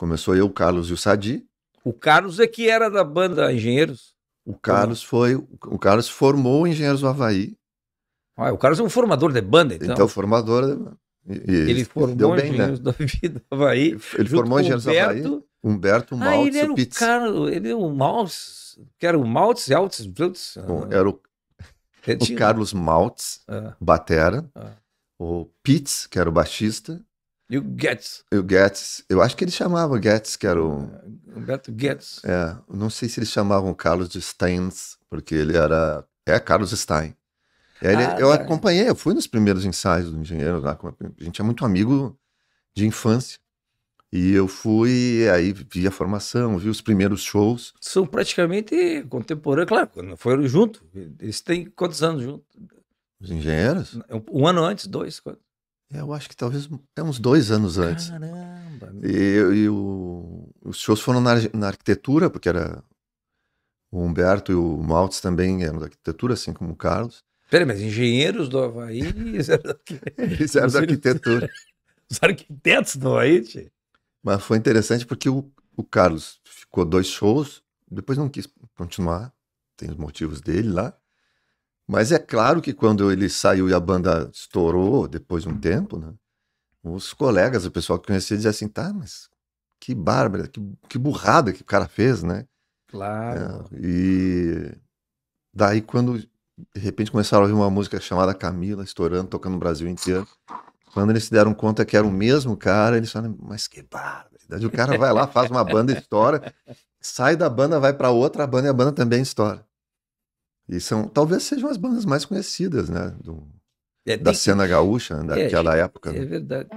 Começou eu, o Carlos e o Sadi. O Carlos é que era da banda Engenheiros. O Carlos foi, o Carlos formou Engenheiros do Havaí. Ah, o Carlos é um formador de banda, então. Então, formador de né? E, ele formou bem, né? Engenheiros né? da Vida Havaí. Ele formou Engenheiros do Havaí. Humberto ah, Maltz ah, Pitts. Carlos, ele era é o Maltz, que era o Maltz e Altos era o, o Carlos Maltz, ah. batera. Ah. O Pitts, que era o baixista. E o Getz, E o Getz, Eu acho que ele chamava Getz, que era o. É, Humberto Getz. É. Não sei se eles chamavam Carlos de Steins, porque ele era. É Carlos Stein. Ele, ah, eu tá. acompanhei, eu fui nos primeiros ensaios do engenheiro lá. A gente é muito amigo de infância. E eu fui, aí vi a formação, vi os primeiros shows. São praticamente contemporâneos, claro, foram juntos, Eles têm quantos anos juntos? Os engenheiros? Um, ano antes, dois. Quatro. É, eu acho que talvez é uns dois anos antes. Caramba! E, e o, os shows foram na, na, arquitetura, porque era o Humberto e o Maltes também eram da arquitetura, assim como o Carlos. Peraí, mas engenheiros do Havaí. Eles eram da arquitetura. Os arquitetos do Havaí, tchê. Mas foi interessante porque o, o Carlos ficou dois shows, depois não quis continuar, tem os motivos dele lá. Mas é claro que quando ele saiu e a banda estourou, depois de um tempo, né, os colegas, o pessoal que conhecia, dizia assim: tá, mas que bárbara, que, que burrada que o cara fez, né? Claro. É, e daí, quando de repente começaram a ouvir uma música chamada Camila, estourando, tocando no Brasil inteiro, quando eles se deram conta que era o mesmo cara, eles falaram: mas que bárbara. O cara vai lá, faz uma banda, estoura, sai da banda, vai para outra banda e a banda também estoura. E são, talvez sejam as bandas mais conhecidas, né? Do, é, da cena gaúcha, né, é, daquela é, época. É, né? é verdade.